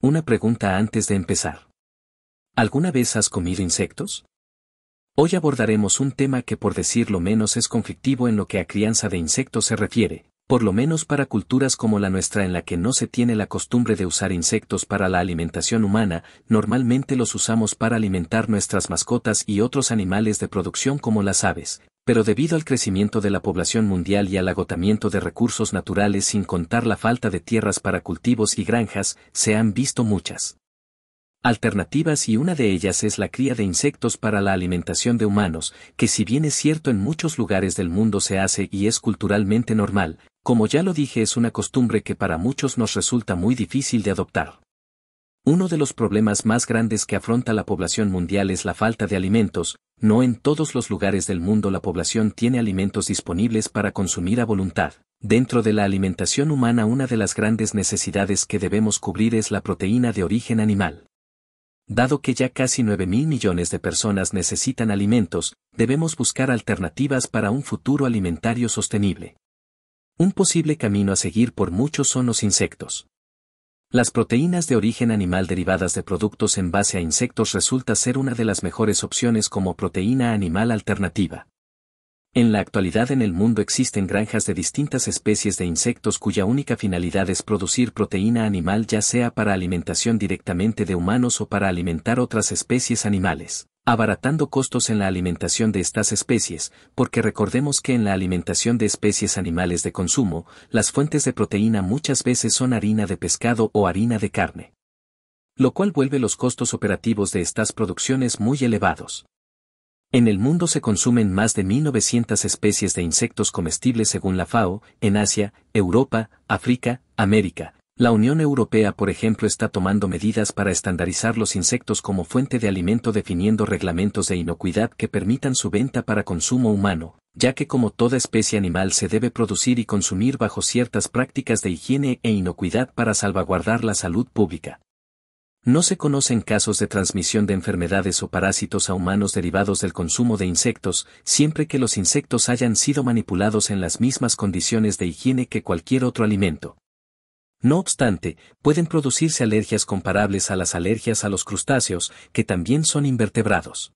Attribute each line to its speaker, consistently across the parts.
Speaker 1: Una pregunta antes de empezar. ¿Alguna vez has comido insectos? Hoy abordaremos un tema que por decirlo menos es conflictivo en lo que a crianza de insectos se refiere, por lo menos para culturas como la nuestra en la que no se tiene la costumbre de usar insectos para la alimentación humana, normalmente los usamos para alimentar nuestras mascotas y otros animales de producción como las aves, pero debido al crecimiento de la población mundial y al agotamiento de recursos naturales sin contar la falta de tierras para cultivos y granjas, se han visto muchas alternativas y una de ellas es la cría de insectos para la alimentación de humanos, que si bien es cierto en muchos lugares del mundo se hace y es culturalmente normal, como ya lo dije es una costumbre que para muchos nos resulta muy difícil de adoptar. Uno de los problemas más grandes que afronta la población mundial es la falta de alimentos, no en todos los lugares del mundo la población tiene alimentos disponibles para consumir a voluntad. Dentro de la alimentación humana una de las grandes necesidades que debemos cubrir es la proteína de origen animal. Dado que ya casi 9.000 mil millones de personas necesitan alimentos, debemos buscar alternativas para un futuro alimentario sostenible. Un posible camino a seguir por muchos son los insectos. Las proteínas de origen animal derivadas de productos en base a insectos resulta ser una de las mejores opciones como proteína animal alternativa. En la actualidad en el mundo existen granjas de distintas especies de insectos cuya única finalidad es producir proteína animal ya sea para alimentación directamente de humanos o para alimentar otras especies animales abaratando costos en la alimentación de estas especies, porque recordemos que en la alimentación de especies animales de consumo, las fuentes de proteína muchas veces son harina de pescado o harina de carne. Lo cual vuelve los costos operativos de estas producciones muy elevados. En el mundo se consumen más de 1.900 especies de insectos comestibles según la FAO, en Asia, Europa, África, América, la Unión Europea, por ejemplo, está tomando medidas para estandarizar los insectos como fuente de alimento definiendo reglamentos de inocuidad que permitan su venta para consumo humano, ya que como toda especie animal se debe producir y consumir bajo ciertas prácticas de higiene e inocuidad para salvaguardar la salud pública. No se conocen casos de transmisión de enfermedades o parásitos a humanos derivados del consumo de insectos, siempre que los insectos hayan sido manipulados en las mismas condiciones de higiene que cualquier otro alimento. No obstante, pueden producirse alergias comparables a las alergias a los crustáceos, que también son invertebrados.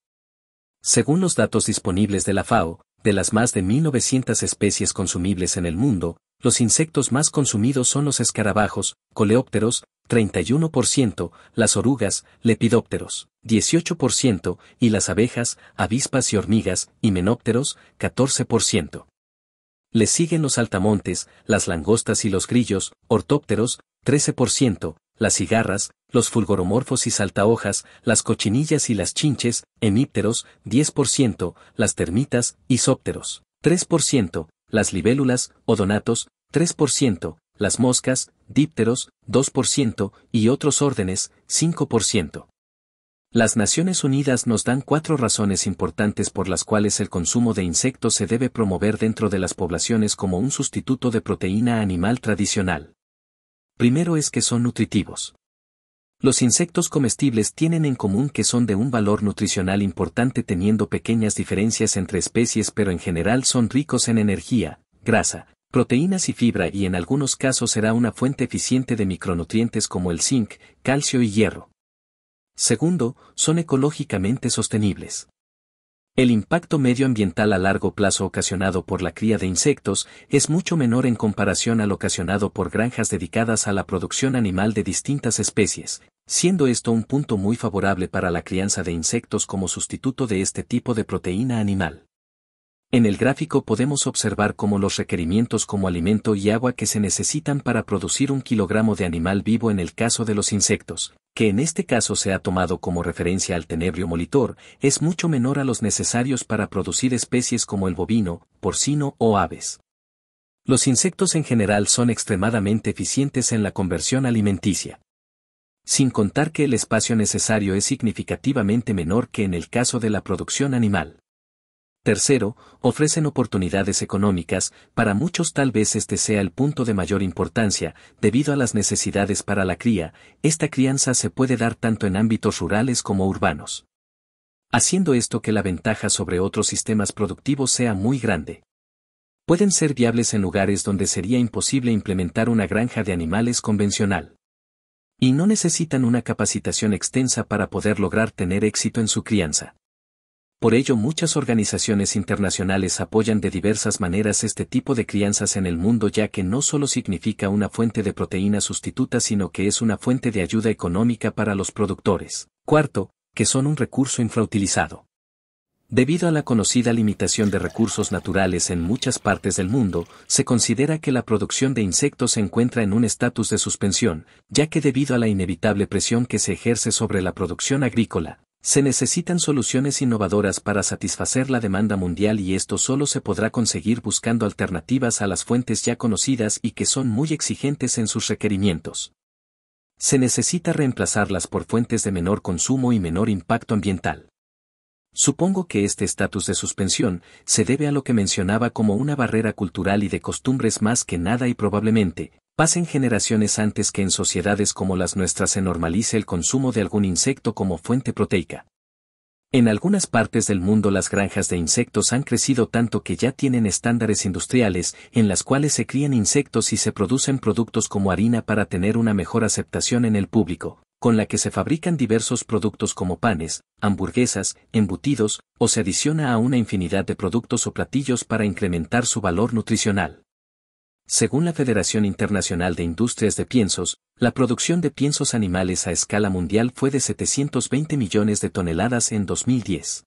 Speaker 1: Según los datos disponibles de la FAO, de las más de 1.900 especies consumibles en el mundo, los insectos más consumidos son los escarabajos, coleópteros, 31%, las orugas, lepidópteros, 18%, y las abejas, avispas y hormigas, himenópteros, 14%. Le siguen los altamontes, las langostas y los grillos, ortópteros, 13%, las cigarras, los fulgoromorfos y saltahojas, las cochinillas y las chinches, hemípteros, 10%, las termitas, isópteros, 3%, las libélulas, odonatos, 3%, las moscas, dípteros, 2%, y otros órdenes, 5%. Las Naciones Unidas nos dan cuatro razones importantes por las cuales el consumo de insectos se debe promover dentro de las poblaciones como un sustituto de proteína animal tradicional. Primero es que son nutritivos. Los insectos comestibles tienen en común que son de un valor nutricional importante teniendo pequeñas diferencias entre especies pero en general son ricos en energía, grasa, proteínas y fibra y en algunos casos será una fuente eficiente de micronutrientes como el zinc, calcio y hierro. Segundo, son ecológicamente sostenibles. El impacto medioambiental a largo plazo ocasionado por la cría de insectos es mucho menor en comparación al ocasionado por granjas dedicadas a la producción animal de distintas especies, siendo esto un punto muy favorable para la crianza de insectos como sustituto de este tipo de proteína animal. En el gráfico podemos observar cómo los requerimientos como alimento y agua que se necesitan para producir un kilogramo de animal vivo en el caso de los insectos, que en este caso se ha tomado como referencia al tenebrio molitor, es mucho menor a los necesarios para producir especies como el bovino, porcino o aves. Los insectos en general son extremadamente eficientes en la conversión alimenticia. Sin contar que el espacio necesario es significativamente menor que en el caso de la producción animal. Tercero, ofrecen oportunidades económicas, para muchos tal vez este sea el punto de mayor importancia, debido a las necesidades para la cría, esta crianza se puede dar tanto en ámbitos rurales como urbanos. Haciendo esto que la ventaja sobre otros sistemas productivos sea muy grande. Pueden ser viables en lugares donde sería imposible implementar una granja de animales convencional. Y no necesitan una capacitación extensa para poder lograr tener éxito en su crianza. Por ello muchas organizaciones internacionales apoyan de diversas maneras este tipo de crianzas en el mundo ya que no solo significa una fuente de proteína sustituta sino que es una fuente de ayuda económica para los productores. Cuarto, que son un recurso infrautilizado. Debido a la conocida limitación de recursos naturales en muchas partes del mundo, se considera que la producción de insectos se encuentra en un estatus de suspensión, ya que debido a la inevitable presión que se ejerce sobre la producción agrícola, se necesitan soluciones innovadoras para satisfacer la demanda mundial y esto solo se podrá conseguir buscando alternativas a las fuentes ya conocidas y que son muy exigentes en sus requerimientos. Se necesita reemplazarlas por fuentes de menor consumo y menor impacto ambiental. Supongo que este estatus de suspensión se debe a lo que mencionaba como una barrera cultural y de costumbres más que nada y probablemente, pasen generaciones antes que en sociedades como las nuestras se normalice el consumo de algún insecto como fuente proteica. En algunas partes del mundo las granjas de insectos han crecido tanto que ya tienen estándares industriales en las cuales se crían insectos y se producen productos como harina para tener una mejor aceptación en el público, con la que se fabrican diversos productos como panes, hamburguesas, embutidos, o se adiciona a una infinidad de productos o platillos para incrementar su valor nutricional. Según la Federación Internacional de Industrias de Piensos, la producción de piensos animales a escala mundial fue de 720 millones de toneladas en 2010.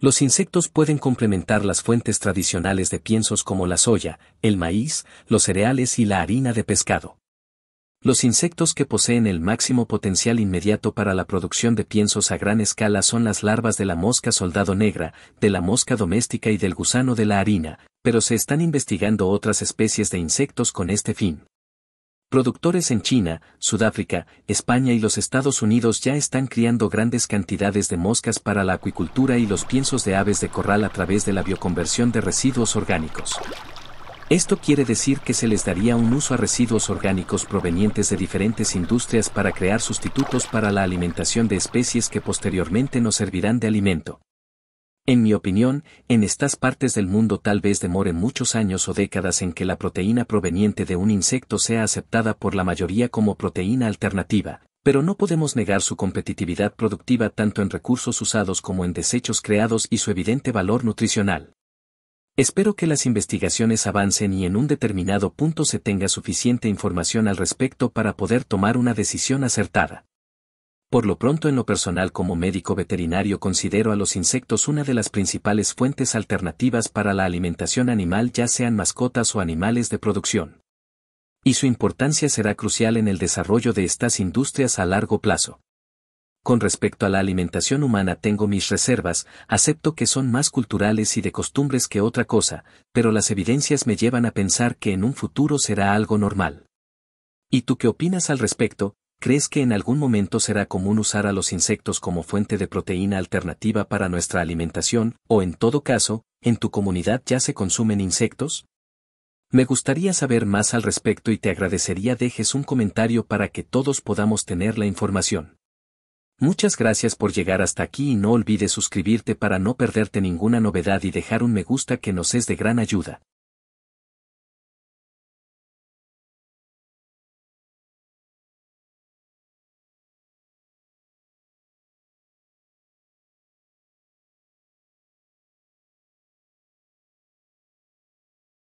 Speaker 1: Los insectos pueden complementar las fuentes tradicionales de piensos como la soya, el maíz, los cereales y la harina de pescado. Los insectos que poseen el máximo potencial inmediato para la producción de piensos a gran escala son las larvas de la mosca soldado negra, de la mosca doméstica y del gusano de la harina, pero se están investigando otras especies de insectos con este fin. Productores en China, Sudáfrica, España y los Estados Unidos ya están criando grandes cantidades de moscas para la acuicultura y los piensos de aves de corral a través de la bioconversión de residuos orgánicos. Esto quiere decir que se les daría un uso a residuos orgánicos provenientes de diferentes industrias para crear sustitutos para la alimentación de especies que posteriormente nos servirán de alimento. En mi opinión, en estas partes del mundo tal vez demore muchos años o décadas en que la proteína proveniente de un insecto sea aceptada por la mayoría como proteína alternativa, pero no podemos negar su competitividad productiva tanto en recursos usados como en desechos creados y su evidente valor nutricional. Espero que las investigaciones avancen y en un determinado punto se tenga suficiente información al respecto para poder tomar una decisión acertada. Por lo pronto en lo personal como médico veterinario considero a los insectos una de las principales fuentes alternativas para la alimentación animal ya sean mascotas o animales de producción. Y su importancia será crucial en el desarrollo de estas industrias a largo plazo. Con respecto a la alimentación humana tengo mis reservas, acepto que son más culturales y de costumbres que otra cosa, pero las evidencias me llevan a pensar que en un futuro será algo normal. ¿Y tú qué opinas al respecto? ¿Crees que en algún momento será común usar a los insectos como fuente de proteína alternativa para nuestra alimentación, o en todo caso, en tu comunidad ya se consumen insectos? Me gustaría saber más al respecto y te agradecería dejes un comentario para que todos podamos tener la información. Muchas gracias por llegar hasta aquí y no olvides suscribirte para no perderte ninguna novedad y dejar un me gusta que nos es de gran ayuda.